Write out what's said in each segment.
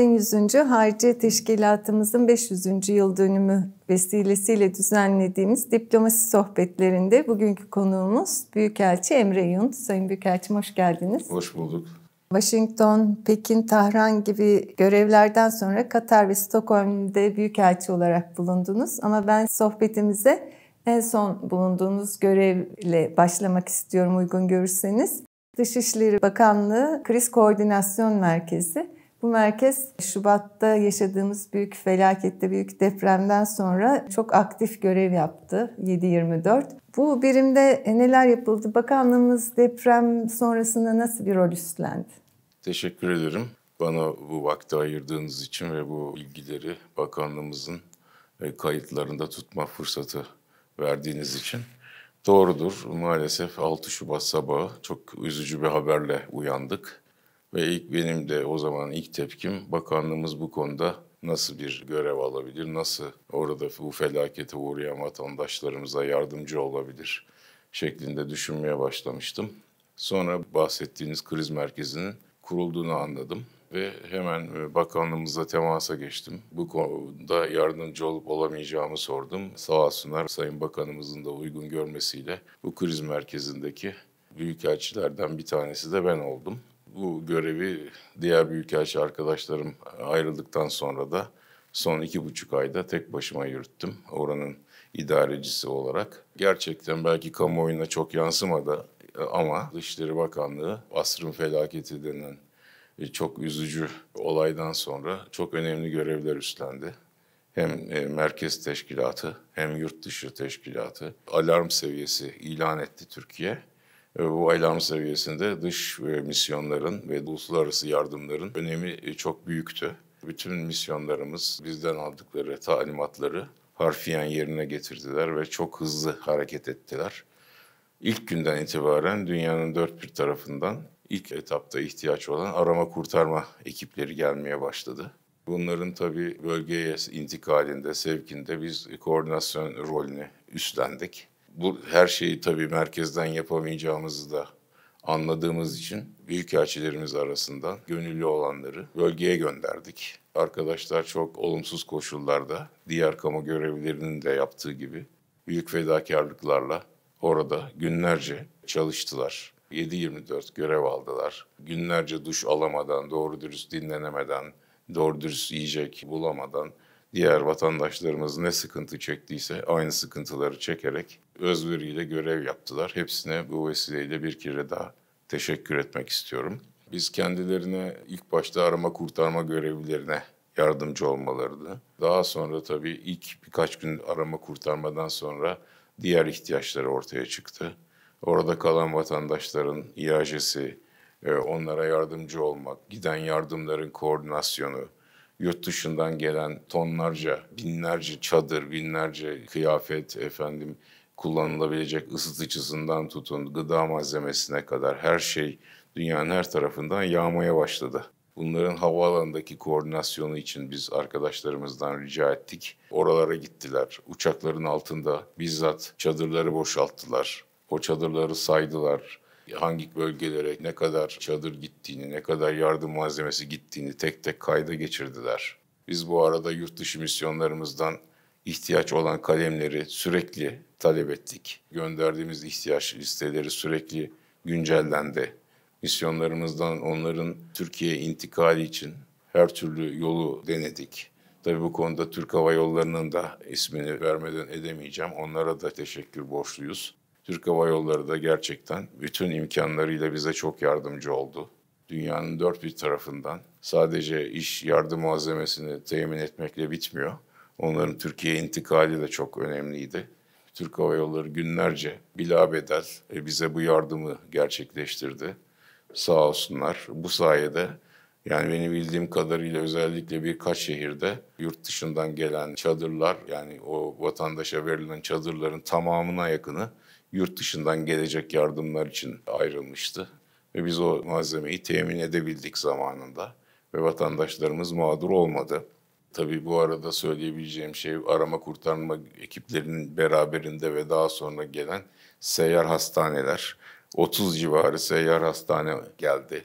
1800. Harci Teşkilatımızın 500. yıl dönümü vesilesiyle düzenlediğimiz diplomasi sohbetlerinde bugünkü konuğumuz Büyükelçi Emre Yunt. Sayın Büyükelçim hoş geldiniz. Hoş bulduk. Washington, Pekin, Tahran gibi görevlerden sonra Katar ve Stockholm'de büyükelçi olarak bulundunuz. Ama ben sohbetimize en son bulunduğunuz görevle başlamak istiyorum uygun görürseniz. Dışişleri Bakanlığı Kriz Koordinasyon Merkezi bu merkez Şubat'ta yaşadığımız büyük felakette, büyük depremden sonra çok aktif görev yaptı 7-24. Bu birimde neler yapıldı? Bakanlığımız deprem sonrasında nasıl bir rol üstlendi? Teşekkür ederim. Bana bu vakti ayırdığınız için ve bu bilgileri bakanlığımızın e, kayıtlarında tutma fırsatı verdiğiniz için. Doğrudur. Maalesef 6 Şubat sabahı çok üzücü bir haberle uyandık. Ve ilk benim de o zaman ilk tepkim bakanlığımız bu konuda nasıl bir görev alabilir, nasıl orada bu felakete uğrayan vatandaşlarımıza yardımcı olabilir şeklinde düşünmeye başlamıştım. Sonra bahsettiğiniz kriz merkezinin kurulduğunu anladım ve hemen e, bakanlığımıza temasa geçtim. Bu konuda yardımcı olup olamayacağımı sordum. Sağ olsunlar Sayın Bakanımızın da uygun görmesiyle bu kriz merkezindeki büyükelçilerden bir tanesi de ben oldum bu görevi diğer büyükelçi arkadaşlarım ayrıldıktan sonra da son iki buçuk ayda tek başıma yürüttüm oranın idarecisi olarak. Gerçekten belki kamuoyuna çok yansımadı ama Dışişleri Bakanlığı asrın felaketi denen e, çok üzücü olaydan sonra çok önemli görevler üstlendi. Hem e, merkez teşkilatı hem yurt dışı teşkilatı alarm seviyesi ilan etti Türkiye. E, bu alarm seviyesinde dış e, misyonların ve uluslararası yardımların önemi e, çok büyüktü. Bütün misyonlarımız bizden aldıkları talimatları harfiyen yerine getirdiler ve çok hızlı hareket ettiler. İlk günden itibaren dünyanın dört bir tarafından ilk etapta ihtiyaç olan arama kurtarma ekipleri gelmeye başladı. Bunların tabii bölgeye intikalinde, sevkinde biz koordinasyon rolünü üstlendik bu her şeyi tabii merkezden yapamayacağımızı da anladığımız için büyükelçilerimiz arasında gönüllü olanları bölgeye gönderdik. Arkadaşlar çok olumsuz koşullarda diğer kamu görevlilerinin de yaptığı gibi büyük fedakarlıklarla orada günlerce çalıştılar. 7-24 görev aldılar. Günlerce duş alamadan, doğru dürüst dinlenemeden, doğru dürüst yiyecek bulamadan diğer vatandaşlarımız ne sıkıntı çektiyse aynı sıkıntıları çekerek özveriyle görev yaptılar. Hepsine bu vesileyle bir kere daha teşekkür etmek istiyorum. Biz kendilerine ilk başta arama kurtarma görevlilerine yardımcı olmalarını, daha sonra tabii ilk birkaç gün arama kurtarmadan sonra diğer ihtiyaçları ortaya çıktı. Orada kalan vatandaşların iacesi, e, onlara yardımcı olmak, giden yardımların koordinasyonu, yurt dışından gelen tonlarca, binlerce çadır, binlerce kıyafet efendim kullanılabilecek ısıtıcısından tutun gıda malzemesine kadar her şey dünyanın her tarafından yağmaya başladı. Bunların havaalanındaki koordinasyonu için biz arkadaşlarımızdan rica ettik. Oralara gittiler. Uçakların altında bizzat çadırları boşalttılar. O çadırları saydılar hangi bölgelere ne kadar çadır gittiğini, ne kadar yardım malzemesi gittiğini tek tek kayda geçirdiler. Biz bu arada yurt dışı misyonlarımızdan ihtiyaç olan kalemleri sürekli talep ettik. Gönderdiğimiz ihtiyaç listeleri sürekli güncellendi. Misyonlarımızdan onların Türkiye intikali için her türlü yolu denedik. Tabii bu konuda Türk Hava Yolları'nın da ismini vermeden edemeyeceğim. Onlara da teşekkür borçluyuz. Türk Hava Yolları da gerçekten bütün imkanlarıyla bize çok yardımcı oldu. Dünyanın dört bir tarafından sadece iş yardım malzemesini temin etmekle bitmiyor. Onların Türkiye intikali de çok önemliydi. Türk Hava Yolları günlerce bila bedel e, bize bu yardımı gerçekleştirdi. Sağ olsunlar. Bu sayede yani benim bildiğim kadarıyla özellikle birkaç şehirde yurt dışından gelen çadırlar yani o vatandaşa verilen çadırların tamamına yakını yurt dışından gelecek yardımlar için ayrılmıştı. Ve biz o malzemeyi temin edebildik zamanında ve vatandaşlarımız mağdur olmadı. Tabii bu arada söyleyebileceğim şey arama kurtarma ekiplerinin beraberinde ve daha sonra gelen seyyar hastaneler. 30 civarı seyyar hastane geldi.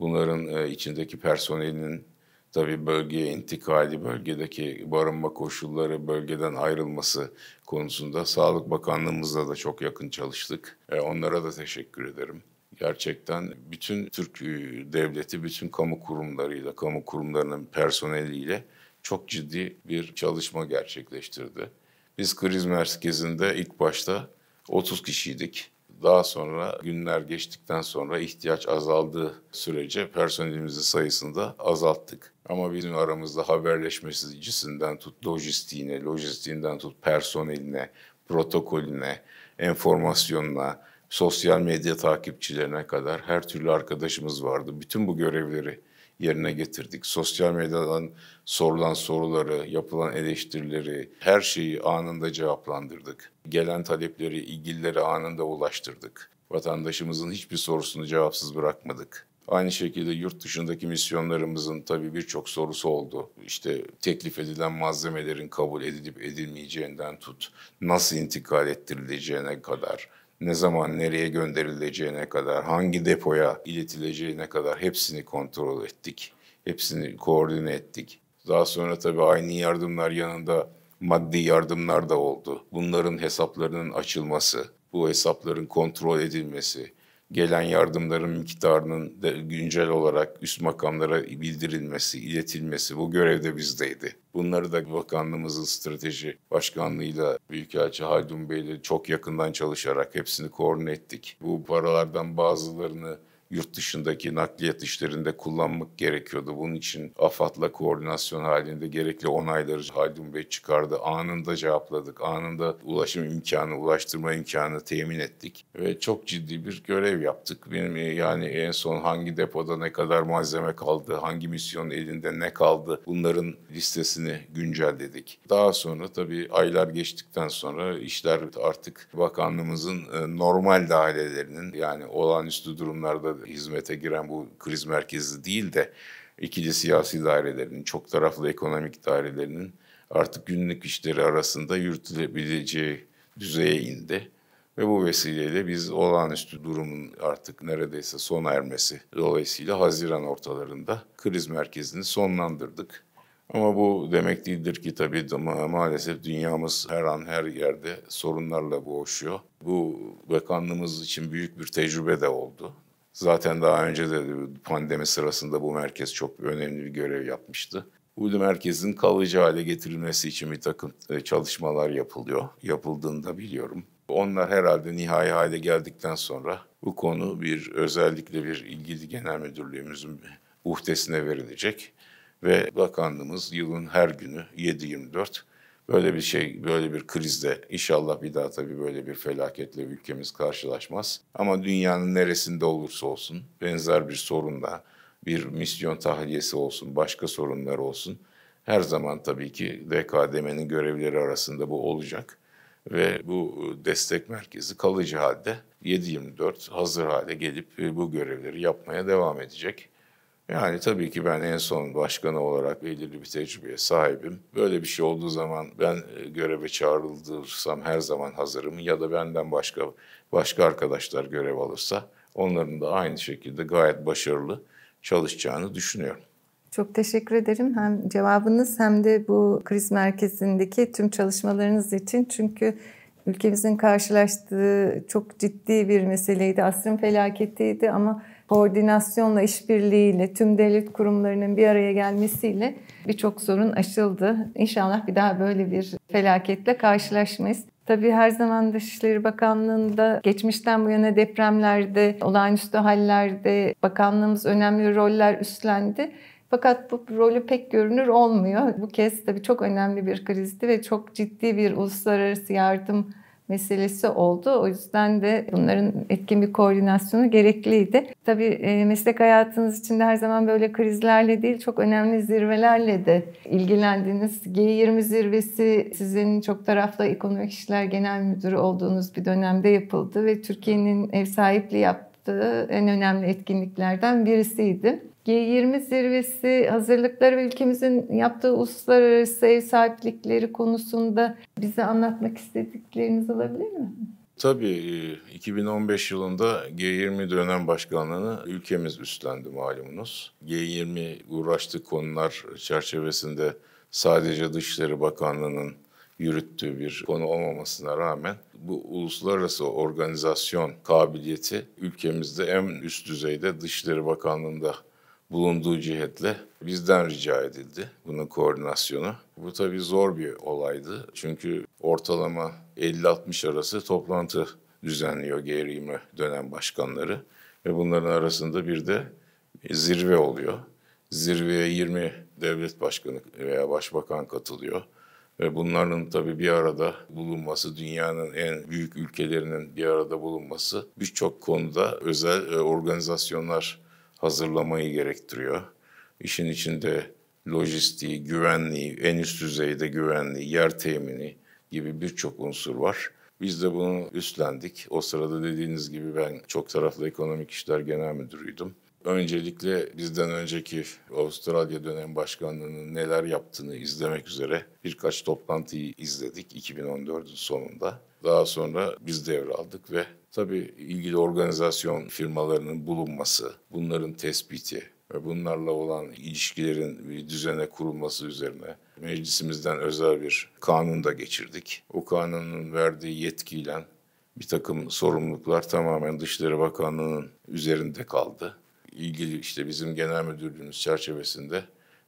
Bunların e, içindeki personelin Tabii bölgeye intikali, bölgedeki barınma koşulları, bölgeden ayrılması konusunda Sağlık Bakanlığımızla da çok yakın çalıştık. E, onlara da teşekkür ederim. Gerçekten bütün Türk e, devleti, bütün kamu kurumlarıyla, kamu kurumlarının personeliyle çok ciddi bir çalışma gerçekleştirdi. Biz kriz merkezinde ilk başta 30 kişiydik. Daha sonra günler geçtikten sonra ihtiyaç azaldığı sürece personelimizin sayısında azalttık. Ama bizim aramızda haberleşmecisinden tut lojistiğine, lojistiğinden tut personeline, protokolüne, enformasyonuna, sosyal medya takipçilerine kadar her türlü arkadaşımız vardı. Bütün bu görevleri yerine getirdik. Sosyal medyadan sorulan soruları, yapılan eleştirileri, her şeyi anında cevaplandırdık. Gelen talepleri, ilgililere anında ulaştırdık. Vatandaşımızın hiçbir sorusunu cevapsız bırakmadık. Aynı şekilde yurt dışındaki misyonlarımızın tabii birçok sorusu oldu. İşte teklif edilen malzemelerin kabul edilip edilmeyeceğinden tut, nasıl intikal ettirileceğine kadar ne zaman nereye gönderileceğine kadar, hangi depoya iletileceğine kadar hepsini kontrol ettik. Hepsini koordine ettik. Daha sonra tabii aynı yardımlar yanında maddi yardımlar da oldu. Bunların hesaplarının açılması, bu hesapların kontrol edilmesi, gelen yardımların miktarının da güncel olarak üst makamlara bildirilmesi, iletilmesi bu görevde bizdeydi. Bunları da bakanlığımızın strateji başkanlığıyla Büyükelçi Haldun Bey'le çok yakından çalışarak hepsini koordine ettik. Bu paralardan bazılarını yurt dışındaki nakliyat işlerinde kullanmak gerekiyordu. Bunun için AFAD'la koordinasyon halinde gerekli onayları Haldun Bey çıkardı. Anında cevapladık. Anında ulaşım imkanı, ulaştırma imkanı temin ettik. Ve çok ciddi bir görev yaptık. Benim e, yani en son hangi depoda ne kadar malzeme kaldı, hangi misyon elinde ne kaldı bunların listesini güncelledik. Daha sonra tabii aylar geçtikten sonra işler artık bakanlığımızın e, normal dairelerinin yani olağanüstü durumlarda hizmete giren bu kriz merkezi değil de ikili siyasi dairelerin, çok taraflı ekonomik dairelerinin artık günlük işleri arasında yürütülebileceği düzeye indi. Ve bu vesileyle biz olağanüstü durumun artık neredeyse sona ermesi dolayısıyla Haziran ortalarında kriz merkezini sonlandırdık. Ama bu demek değildir ki tabii ma maalesef dünyamız her an her yerde sorunlarla boğuşuyor. Bu bakanlığımız için büyük bir tecrübe de oldu. Zaten daha önce de pandemi sırasında bu merkez çok önemli bir görev yapmıştı. Uydu Merkezin kalıcı hale getirilmesi için bir takım e, çalışmalar yapılıyor. Yapıldığını da biliyorum. Onlar herhalde nihai hale geldikten sonra bu konu bir özellikle bir ilgili genel müdürlüğümüzün uhdesine verilecek ve bakanlığımız yılın her günü 7-24 Böyle bir şey, böyle bir krizde inşallah bir daha tabii böyle bir felaketle ülkemiz karşılaşmaz. Ama dünyanın neresinde olursa olsun benzer bir sorunla bir misyon tahliyesi olsun, başka sorunlar olsun. Her zaman tabii ki DKDM'nin görevleri arasında bu olacak ve bu destek merkezi kalıcı halde 7-24 hazır hale gelip e, bu görevleri yapmaya devam edecek. Yani tabii ki ben en son başkanı olarak belirli bir tecrübeye sahibim. Böyle bir şey olduğu zaman ben e, göreve çağrıldırsam her zaman hazırım ya da benden başka başka arkadaşlar görev alırsa onların da aynı şekilde gayet başarılı çalışacağını düşünüyorum. Çok teşekkür ederim. Hem cevabınız hem de bu kriz merkezindeki tüm çalışmalarınız için. Çünkü ülkemizin karşılaştığı çok ciddi bir meseleydi. Asrın felaketiydi ama koordinasyonla, işbirliğiyle, tüm devlet kurumlarının bir araya gelmesiyle birçok sorun aşıldı. İnşallah bir daha böyle bir felaketle karşılaşmayız. Tabii her zaman Dışişleri Bakanlığı'nda geçmişten bu yana depremlerde, olağanüstü hallerde bakanlığımız önemli roller üstlendi. Fakat bu rolü pek görünür olmuyor. Bu kez tabii çok önemli bir krizdi ve çok ciddi bir uluslararası yardım meselesi oldu. O yüzden de bunların etkin bir koordinasyonu gerekliydi. Tabii e, meslek hayatınız içinde her zaman böyle krizlerle değil çok önemli zirvelerle de ilgilendiğiniz G20 zirvesi sizin çok taraflı ekonomik işler genel müdürü olduğunuz bir dönemde yapıldı ve Türkiye'nin ev sahipliği yaptığı en önemli etkinliklerden birisiydi. G20 zirvesi hazırlıkları ve ülkemizin yaptığı uluslararası ev sahiplikleri konusunda bize anlatmak istedikleriniz olabilir mi? Tabii 2015 e, yılında G20 dönem başkanlığını ülkemiz üstlendi malumunuz. G20 uğraştığı konular çerçevesinde sadece Dışişleri Bakanlığı'nın yürüttüğü bir konu olmamasına rağmen bu uluslararası organizasyon kabiliyeti ülkemizde en üst düzeyde Dışişleri Bakanlığı'nda bulunduğu cihetle bizden rica edildi bunun koordinasyonu. Bu tabii zor bir olaydı çünkü ortalama 50-60 arası toplantı düzenliyor GRİM'e dönem başkanları ve bunların arasında bir de zirve oluyor. Zirveye 20 devlet başkanı veya başbakan katılıyor. Ve bunların tabii bir arada bulunması, dünyanın en büyük ülkelerinin bir arada bulunması birçok konuda özel e, organizasyonlar hazırlamayı gerektiriyor. İşin içinde lojistiği, güvenliği, en üst düzeyde güvenliği, yer temini gibi birçok unsur var. Biz de bunu üstlendik. O sırada dediğiniz gibi ben çok taraflı ekonomik işler genel müdürüydüm. Öncelikle bizden önceki Avustralya dönem başkanlığının neler yaptığını izlemek üzere birkaç toplantıyı izledik 2014'ün sonunda. Daha sonra biz devraldık ve tabii ilgili organizasyon firmalarının bulunması, bunların tespiti ve bunlarla olan ilişkilerin bir düzene kurulması üzerine meclisimizden özel bir kanun da geçirdik. O kanunun verdiği yetkiyle bir takım sorumluluklar tamamen Dışişleri Bakanlığı'nın üzerinde kaldı. İlgili işte bizim genel müdürlüğümüz çerçevesinde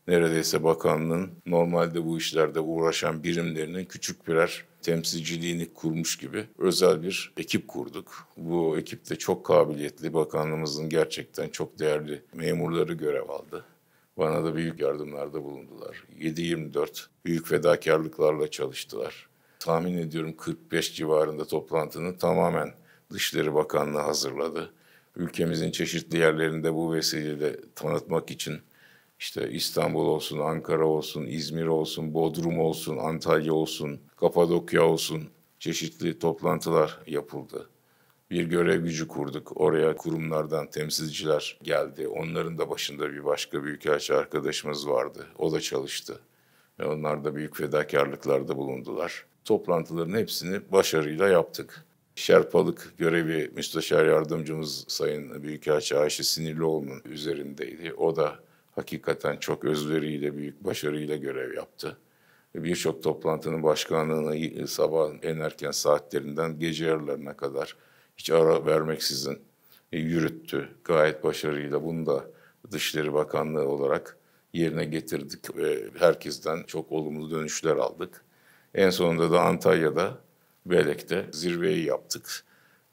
neredeyse bakanlığın normalde bu işlerde uğraşan birimlerinin küçük birer temsilciliğini kurmuş gibi özel bir ekip kurduk. Bu ekipte çok kabiliyetli, bakanlığımızın gerçekten çok değerli memurları görev aldı. Bana da büyük yardımlarda bulundular. 7-24 büyük fedakarlıklarla çalıştılar. Tahmin ediyorum 45 civarında toplantının tamamen Dışişleri Bakanlığı hazırladı. Ülkemizin çeşitli yerlerinde bu vesileyle tanıtmak için işte İstanbul olsun, Ankara olsun, İzmir olsun, Bodrum olsun, Antalya olsun, Kapadokya olsun çeşitli toplantılar yapıldı. Bir görev gücü kurduk. Oraya kurumlardan temsilciler geldi. Onların da başında bir başka büyükelçi arkadaşımız vardı. O da çalıştı. Ve onlar da büyük fedakarlıklarda bulundular. Toplantıların hepsini başarıyla yaptık. Şerpalık görevi müsteşar yardımcımız Sayın Büyükelçi Ayşe Sinirlioğlu'nun üzerindeydi. O da hakikaten çok özveriyle, büyük başarıyla görev yaptı. Birçok toplantının başkanlığını sabah en erken saatlerinden gece yarılarına kadar hiç ara vermeksizin e, yürüttü. Gayet başarıyla bunu da Dışişleri Bakanlığı olarak yerine getirdik ve herkesten çok olumlu dönüşler aldık. En sonunda da Antalya'da Belek'te zirveyi yaptık.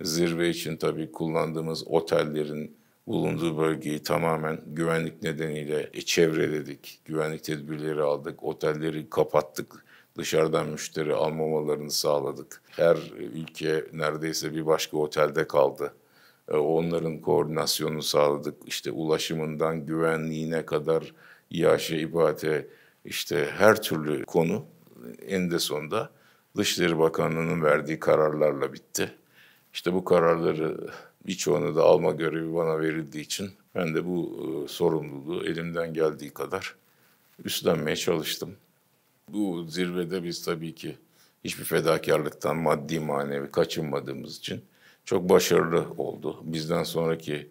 Zirve için tabii kullandığımız otellerin bulunduğu bölgeyi tamamen güvenlik nedeniyle e, çevreledik. Güvenlik tedbirleri aldık, otelleri kapattık, dışarıdan müşteri almamalarını sağladık. Her e, ülke neredeyse bir başka otelde kaldı. E, onların koordinasyonunu sağladık. İşte ulaşımından güvenliğine kadar yaşa ibadete işte her türlü konu en de sonunda Dışişleri Bakanlığı'nın verdiği kararlarla bitti. İşte bu kararları birçoğunu da alma görevi bana verildiği için ben de bu e, sorumluluğu elimden geldiği kadar üstlenmeye çalıştım. Bu zirvede biz tabii ki hiçbir fedakarlıktan maddi manevi kaçınmadığımız için çok başarılı oldu. Bizden sonraki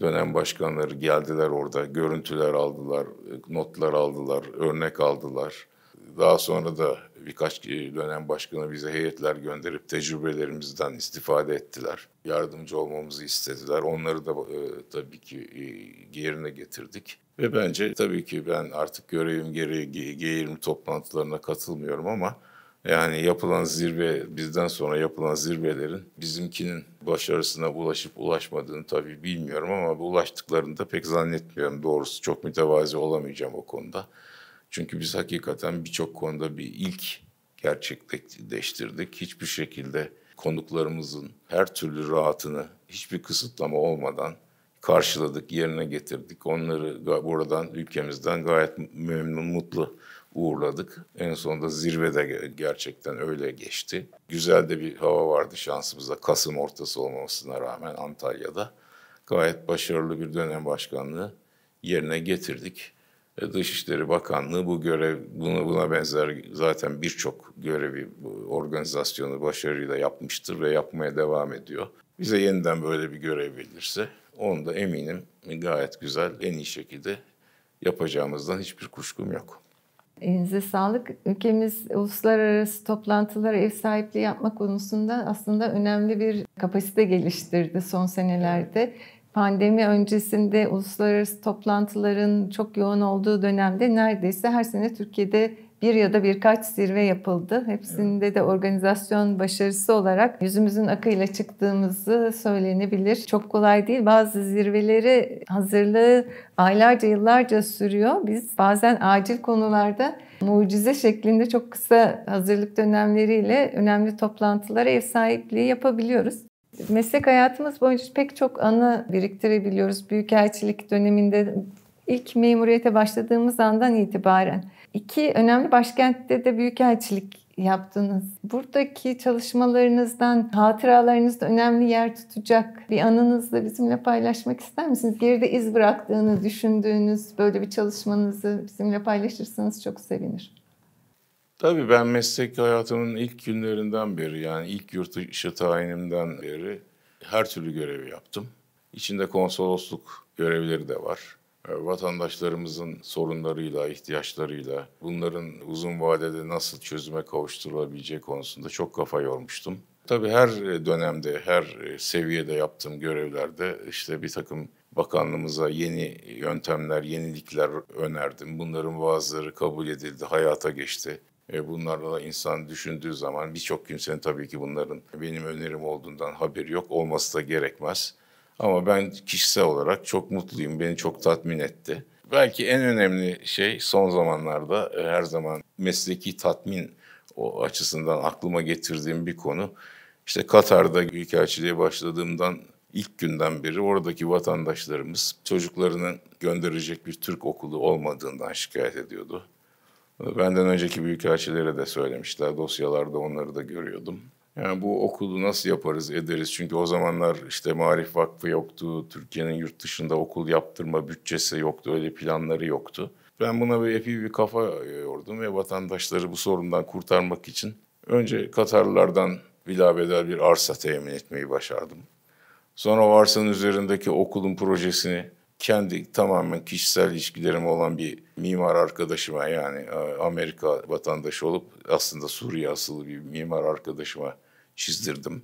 dönem başkanları geldiler orada, görüntüler aldılar, e, notlar aldılar, örnek aldılar daha sonra da birkaç e, dönem başkanı bize heyetler gönderip tecrübelerimizden istifade ettiler. Yardımcı olmamızı istediler. Onları da e, tabii ki e, yerine getirdik. Ve bence tabii ki ben artık görevim gereği G20 toplantılarına katılmıyorum ama yani yapılan zirve, bizden sonra yapılan zirvelerin bizimkinin başarısına ulaşıp ulaşmadığını tabii bilmiyorum ama ulaştıklarını da pek zannetmiyorum. Doğrusu çok mütevazi olamayacağım o konuda. Çünkü biz hakikaten birçok konuda bir ilk gerçekleştirdik. Hiçbir şekilde konuklarımızın her türlü rahatını hiçbir kısıtlama olmadan karşıladık, yerine getirdik. Onları buradan ülkemizden gayet memnun, mutlu uğurladık. En sonunda zirve de gerçekten öyle geçti. Güzel de bir hava vardı şansımıza. Kasım ortası olmamasına rağmen Antalya'da gayet başarılı bir dönem başkanlığı yerine getirdik. E, Dışişleri Bakanlığı bu görev buna, buna benzer zaten birçok görevi organizasyonu başarıyla yapmıştır ve yapmaya devam ediyor. Bize yeniden böyle bir görev verilirse onu da eminim gayet güzel en iyi şekilde yapacağımızdan hiçbir kuşkum yok. Elinize sağlık. Ülkemiz uluslararası toplantılara ev sahipliği yapma konusunda aslında önemli bir kapasite geliştirdi son senelerde. Evet pandemi öncesinde uluslararası toplantıların çok yoğun olduğu dönemde neredeyse her sene Türkiye'de bir ya da birkaç zirve yapıldı. Hepsinde de organizasyon başarısı olarak yüzümüzün akıyla çıktığımızı söylenebilir. Çok kolay değil. Bazı zirveleri hazırlığı aylarca yıllarca sürüyor. Biz bazen acil konularda mucize şeklinde çok kısa hazırlık dönemleriyle önemli toplantılara ev sahipliği yapabiliyoruz. Meslek hayatımız boyunca pek çok anı biriktirebiliyoruz. Büyükelçilik döneminde ilk memuriyete başladığımız andan itibaren. iki önemli başkentte de büyükelçilik yaptınız. Buradaki çalışmalarınızdan, hatıralarınızda önemli yer tutacak bir anınızla bizimle paylaşmak ister misiniz? Geride iz bıraktığını düşündüğünüz böyle bir çalışmanızı bizimle paylaşırsanız çok sevinirim. Tabii ben meslek hayatımın ilk günlerinden beri yani ilk yurt dışı tayinimden beri her türlü görevi yaptım. İçinde konsolosluk görevleri de var. Ee, vatandaşlarımızın sorunlarıyla, ihtiyaçlarıyla bunların uzun vadede nasıl çözüme kavuşturulabileceği konusunda çok kafa yormuştum. Tabii her dönemde, her seviyede yaptığım görevlerde işte bir takım bakanlığımıza yeni yöntemler, yenilikler önerdim. Bunların bazıları kabul edildi, hayata geçti. E, bunlarla insan düşündüğü zaman birçok kimsenin tabii ki bunların benim önerim olduğundan haberi yok. Olması da gerekmez. Ama ben kişisel olarak çok mutluyum. Beni çok tatmin etti. Belki en önemli şey son zamanlarda e, her zaman mesleki tatmin o açısından aklıma getirdiğim bir konu. İşte Katar'da ülkeçiliğe başladığımdan ilk günden beri oradaki vatandaşlarımız çocuklarını gönderecek bir Türk okulu olmadığından şikayet ediyordu. Benden önceki büyük büyükelçilere de söylemişler. Dosyalarda onları da görüyordum. Yani bu okulu nasıl yaparız ederiz? Çünkü o zamanlar işte Marif Vakfı yoktu. Türkiye'nin yurt dışında okul yaptırma bütçesi yoktu. Öyle planları yoktu. Ben buna bir epi bir kafa yordum ve vatandaşları bu sorundan kurtarmak için önce Katarlılardan bilabedel bir arsa temin etmeyi başardım. Sonra o arsanın üzerindeki okulun projesini kendi tamamen kişisel ilişkilerim olan bir mimar arkadaşıma yani e, Amerika vatandaşı olup aslında Suriye asıllı bir mimar arkadaşıma çizdirdim.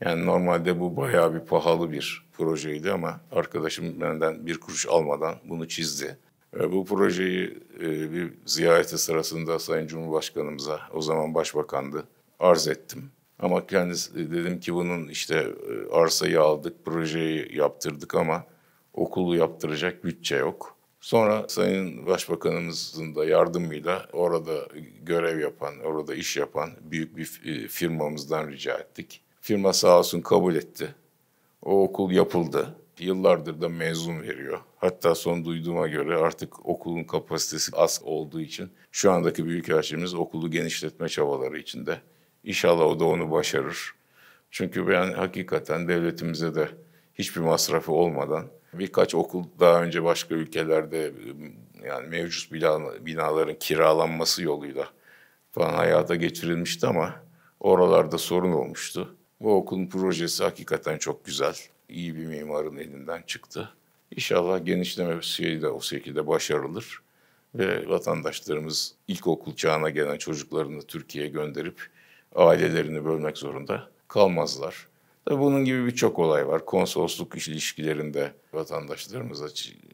Yani normalde bu bayağı bir pahalı bir projeydi ama arkadaşım benden bir kuruş almadan bunu çizdi. Bu projeyi e, bir ziyareti sırasında Sayın Cumhurbaşkanımıza, o zaman başbakandı, arz ettim. Ama kendisi dedim ki bunun işte e, arsayı aldık, projeyi yaptırdık ama okulu yaptıracak bütçe yok. Sonra Sayın Başbakanımızın da yardımıyla orada görev yapan, orada iş yapan büyük bir e, firmamızdan rica ettik. Firma sağ olsun kabul etti. O okul yapıldı. Yıllardır da mezun veriyor. Hatta son duyduğuma göre artık okulun kapasitesi az olduğu için şu andaki büyükelçimiz okulu genişletme çabaları içinde. İnşallah o da onu başarır. Çünkü ben hakikaten devletimize de hiçbir masrafı olmadan Birkaç okul daha önce başka ülkelerde yani mevcut binaların kiralanması yoluyla falan hayata geçirilmişti ama oralarda sorun olmuştu. Bu okulun projesi hakikaten çok güzel. İyi bir mimarın elinden çıktı. İnşallah genişlemesiyle o şekilde başarılır ve vatandaşlarımız ilkokul çağına gelen çocuklarını Türkiye'ye gönderip ailelerini bölmek zorunda kalmazlar. Tabii bunun gibi birçok olay var. Konsolosluk ilişkilerinde vatandaşlarımıza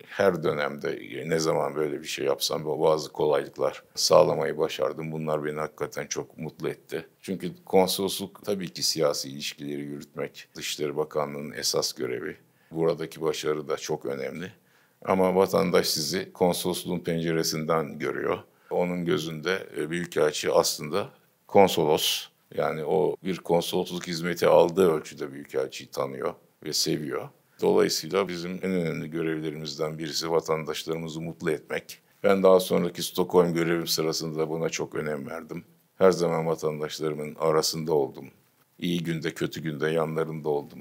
her dönemde ne zaman böyle bir şey yapsam bazı kolaylıklar sağlamayı başardım. Bunlar beni hakikaten çok mutlu etti. Çünkü konsolosluk tabii ki siyasi ilişkileri yürütmek Dışişleri Bakanlığı'nın esas görevi. Buradaki başarı da çok önemli. Ama vatandaş sizi konsolosluğun penceresinden görüyor. Onun gözünde e, Büyükelçi aslında konsolos yani o bir konsolosluk hizmeti aldığı ölçüde büyükelçiyi tanıyor ve seviyor. Dolayısıyla bizim en önemli görevlerimizden birisi vatandaşlarımızı mutlu etmek. Ben daha sonraki Stockholm görevim sırasında buna çok önem verdim. Her zaman vatandaşlarımın arasında oldum. İyi günde kötü günde yanlarında oldum.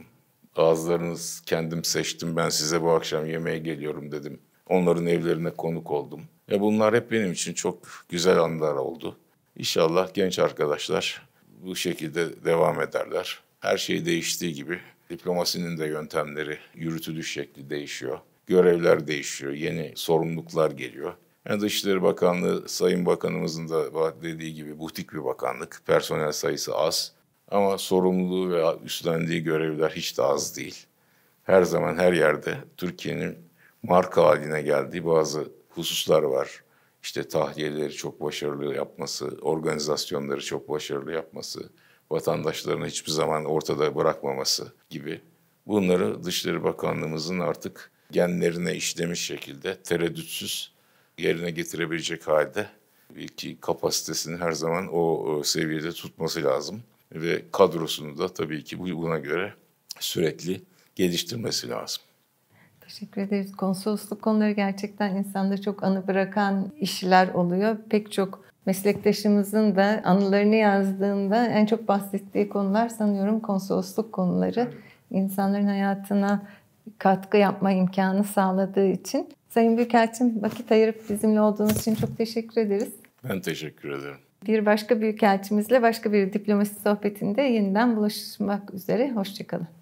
Ağızlarınız kendim seçtim ben size bu akşam yemeğe geliyorum dedim. Onların evlerine konuk oldum. Ve bunlar hep benim için çok güzel anlar oldu. İnşallah genç arkadaşlar bu şekilde devam ederler. Her şey değiştiği gibi diplomasinin de yöntemleri, yürütülüş şekli değişiyor. Görevler değişiyor, yeni sorumluluklar geliyor. Yani Dışişleri Bakanlığı, Sayın Bakanımızın da dediği gibi butik bir bakanlık. Personel sayısı az ama sorumluluğu ve üstlendiği görevler hiç de az değil. Her zaman her yerde Türkiye'nin marka haline geldiği bazı hususlar var işte tahliyeleri çok başarılı yapması, organizasyonları çok başarılı yapması, vatandaşlarını hiçbir zaman ortada bırakmaması gibi bunları Dışişleri Bakanlığımızın artık genlerine işlemiş şekilde tereddütsüz yerine getirebilecek halde ki kapasitesini her zaman o seviyede tutması lazım ve kadrosunu da tabii ki buna göre sürekli geliştirmesi lazım. Teşekkür ederiz. Konsolosluk konuları gerçekten insanda çok anı bırakan işler oluyor. Pek çok meslektaşımızın da anılarını yazdığında en çok bahsettiği konular sanıyorum konsolosluk konuları. İnsanların hayatına katkı yapma imkanı sağladığı için. Sayın Büyükelçim vakit ayırıp bizimle olduğunuz için çok teşekkür ederiz. Ben teşekkür ederim. Bir başka büyükelçimizle başka bir diplomasi sohbetinde yeniden buluşmak üzere. Hoşçakalın.